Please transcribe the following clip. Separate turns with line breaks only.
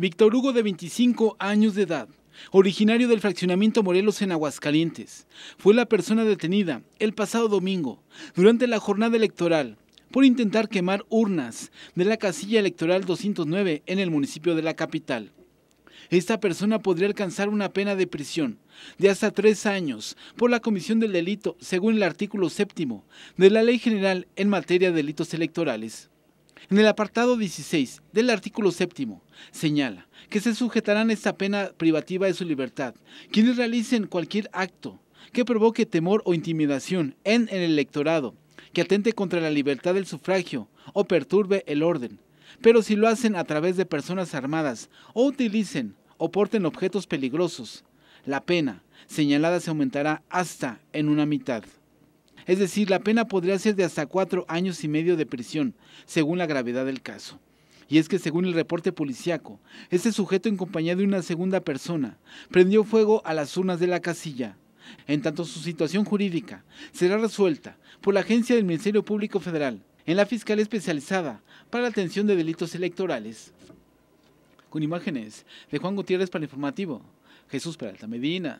Víctor Hugo, de 25 años de edad, originario del fraccionamiento Morelos en Aguascalientes, fue la persona detenida el pasado domingo durante la jornada electoral por intentar quemar urnas de la casilla electoral 209 en el municipio de la capital. Esta persona podría alcanzar una pena de prisión de hasta tres años por la comisión del delito según el artículo séptimo de la Ley General en materia de delitos electorales. En el apartado 16 del artículo séptimo señala que se sujetarán esta pena privativa de su libertad quienes realicen cualquier acto que provoque temor o intimidación en el electorado, que atente contra la libertad del sufragio o perturbe el orden, pero si lo hacen a través de personas armadas o utilicen o porten objetos peligrosos, la pena señalada se aumentará hasta en una mitad es decir, la pena podría ser de hasta cuatro años y medio de prisión, según la gravedad del caso. Y es que según el reporte policiaco, este sujeto en compañía de una segunda persona prendió fuego a las urnas de la casilla. En tanto su situación jurídica será resuelta por la agencia del Ministerio Público Federal en la Fiscalía Especializada para la Atención de Delitos Electorales. Con imágenes de Juan Gutiérrez para informativo, Jesús Peralta Medina.